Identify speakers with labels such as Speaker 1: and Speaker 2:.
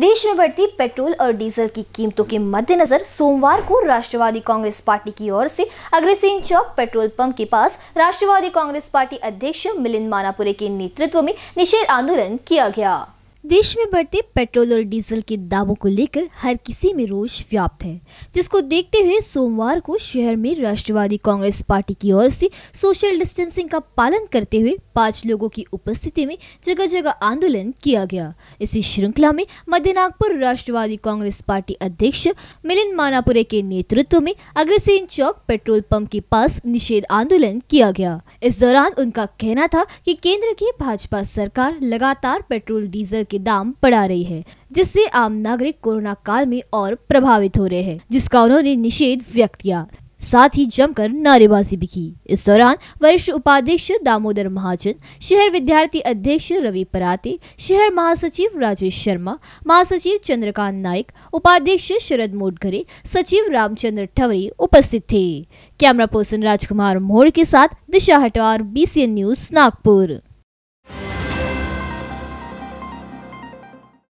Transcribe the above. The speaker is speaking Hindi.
Speaker 1: देश में बढ़ती पेट्रोल और डीजल की कीमतों के मद्देनजर सोमवार को राष्ट्रवादी कांग्रेस पार्टी की ओर से अग्रसेन चौक पेट्रोल पंप के पास राष्ट्रवादी कांग्रेस पार्टी अध्यक्ष मिलिंद मानापुरे के नेतृत्व में निषेध आंदोलन किया गया देश में बढ़ते पेट्रोल और डीजल के दामों को लेकर हर किसी में रोष व्याप्त है जिसको देखते हुए सोमवार को शहर में राष्ट्रवादी कांग्रेस पार्टी की ओर से सोशल डिस्टेंसिंग का पालन करते हुए पांच लोगों की उपस्थिति में जगह जगह आंदोलन किया गया इसी श्रृंखला में मध्य नागपुर राष्ट्रवादी कांग्रेस पार्टी अध्यक्ष मिलिंद मानापुरे के नेतृत्व में अग्रसेन चौक पेट्रोल पंप के पास निषेध आंदोलन किया गया इस दौरान उनका कहना था की केंद्र की भाजपा सरकार लगातार पेट्रोल डीजल के के दाम बढ़ा रही है जिससे आम नागरिक कोरोना काल में और प्रभावित हो रहे हैं जिसका उन्होंने निषेध व्यक्त किया साथ ही जमकर नारेबाजी भी की इस दौरान वरिष्ठ उपाध्यक्ष दामोदर महाजन शहर विद्यार्थी अध्यक्ष रवि पराते शहर महासचिव राजेश शर्मा महासचिव चंद्रकांत नाइक उपाध्यक्ष शरद मोटघरे सचिव रामचंद्र ठवरे उपस्थित थे कैमरा पर्सन राजकुमार मोड़ के साथ दिशा हटवार बीसीएन न्यूज नागपुर